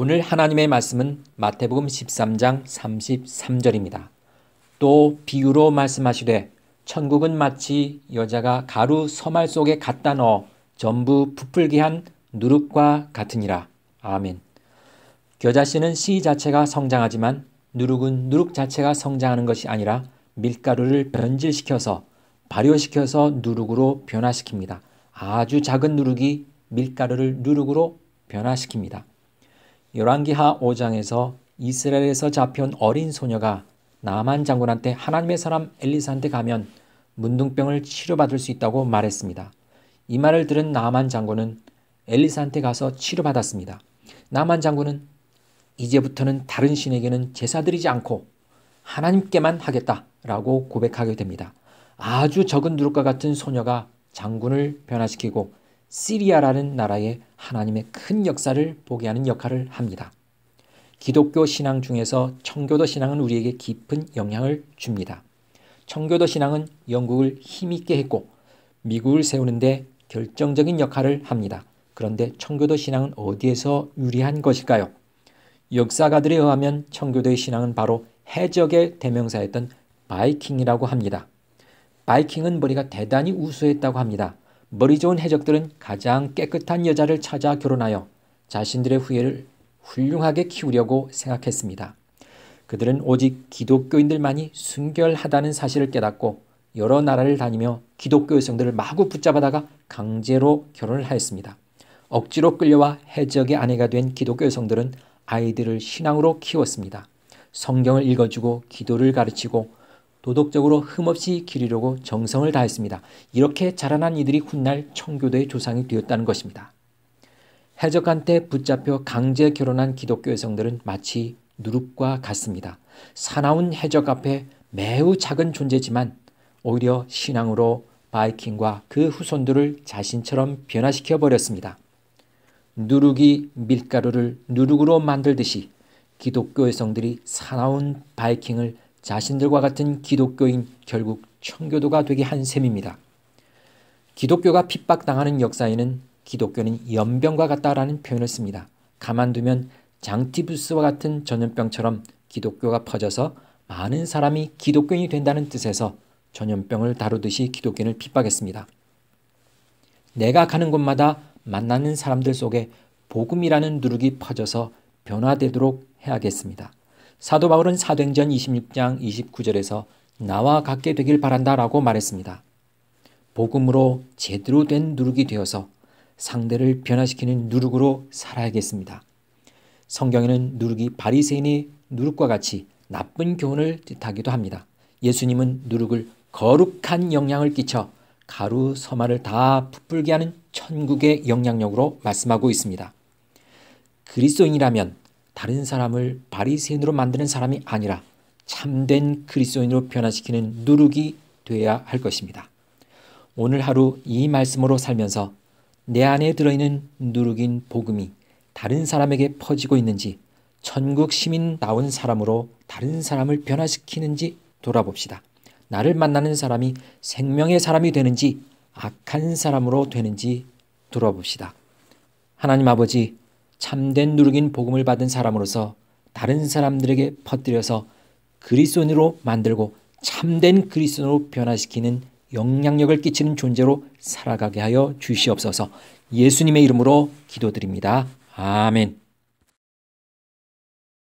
오늘 하나님의 말씀은 마태복음 13장 33절입니다. 또 비유로 말씀하시되 천국은 마치 여자가 가루 서말 속에 갖다 넣어 전부 부풀게 한 누룩과 같으니라. 아멘. 겨자씨는 씨 자체가 성장하지만 누룩은 누룩 자체가 성장하는 것이 아니라 밀가루를 변질시켜서 발효시켜서 누룩으로 변화시킵니다. 아주 작은 누룩이 밀가루를 누룩으로 변화시킵니다. 열왕기하 5장에서 이스라엘에서 잡혀온 어린 소녀가 나만 장군한테 하나님의 사람 엘리사한테 가면 문둥병을 치료받을 수 있다고 말했습니다. 이 말을 들은 나만 장군은 엘리사한테 가서 치료받았습니다. 나만 장군은 이제부터는 다른 신에게는 제사드리지 않고 하나님께만 하겠다라고 고백하게 됩니다. 아주 적은 누룩과 같은 소녀가 장군을 변화시키고 시리아라는 나라에 하나님의 큰 역사를 보게 하는 역할을 합니다. 기독교 신앙 중에서 청교도 신앙은 우리에게 깊은 영향을 줍니다. 청교도 신앙은 영국을 힘있게 했고 미국을 세우는데 결정적인 역할을 합니다. 그런데 청교도 신앙은 어디에서 유리한 것일까요? 역사가들에 의하면 청교도의 신앙은 바로 해적의 대명사였던 바이킹이라고 합니다. 바이킹은 머리가 대단히 우수했다고 합니다. 머리 좋은 해적들은 가장 깨끗한 여자를 찾아 결혼하여 자신들의 후예를 훌륭하게 키우려고 생각했습니다. 그들은 오직 기독교인들만이 순결하다는 사실을 깨닫고 여러 나라를 다니며 기독교 여성들을 마구 붙잡아다가 강제로 결혼을 하였습니다. 억지로 끌려와 해적의 아내가 된 기독교 여성들은 아이들을 신앙으로 키웠습니다. 성경을 읽어주고 기도를 가르치고 도덕적으로 흠없이 기르려고 정성을 다했습니다. 이렇게 자라난 이들이 훗날 청교도의 조상이 되었다는 것입니다. 해적한테 붙잡혀 강제 결혼한 기독교 여성들은 마치 누룩과 같습니다. 사나운 해적 앞에 매우 작은 존재지만 오히려 신앙으로 바이킹과 그 후손들을 자신처럼 변화시켜 버렸습니다. 누룩이 밀가루를 누룩으로 만들듯이 기독교 여성들이 사나운 바이킹을 자신들과 같은 기독교인 결국 청교도가 되게 한 셈입니다. 기독교가 핍박당하는 역사에는 기독교는 연병과 같다라는 표현을 씁니다. 가만두면 장티부스와 같은 전염병처럼 기독교가 퍼져서 많은 사람이 기독교인이 된다는 뜻에서 전염병을 다루듯이 기독교인을 핍박했습니다. 내가 가는 곳마다 만나는 사람들 속에 복음이라는 누룩이 퍼져서 변화되도록 해야겠습니다. 사도 바울은 사도행전 26장 29절에서 나와 같게 되길 바란다라고 말했습니다. 복음으로 제대로 된 누룩이 되어서 상대를 변화시키는 누룩으로 살아야겠습니다. 성경에는 누룩이 바리새인의 누룩과 같이 나쁜 교훈을 뜻하기도 합니다. 예수님은 누룩을 거룩한 영향을 끼쳐 가루 서마를 다 풋불게 하는 천국의 영향력으로 말씀하고 있습니다. 그리스도인이라면 다른 사람을 바리새인으로 만드는 사람이 아니라 참된 그리스도인으로 변화시키는 누룩이 되어야 할 것입니다. 오늘 하루 이 말씀으로 살면서 내 안에 들어있는 누룩인 복음이 다른 사람에게 퍼지고 있는지 천국 시민 나온 사람으로 다른 사람을 변화시키는지 돌아봅시다. 나를 만나는 사람이 생명의 사람이 되는지 악한 사람으로 되는지 돌아봅시다. 하나님 아버지 참된 누룩인 복음을 받은 사람으로서 다른 사람들에게 퍼뜨려서 그리스도인으로 만들고 참된 그리스도인으로 변화시키는 영향력을 끼치는 존재로 살아가게 하여 주시옵소서. 예수님의 이름으로 기도드립니다. 아멘.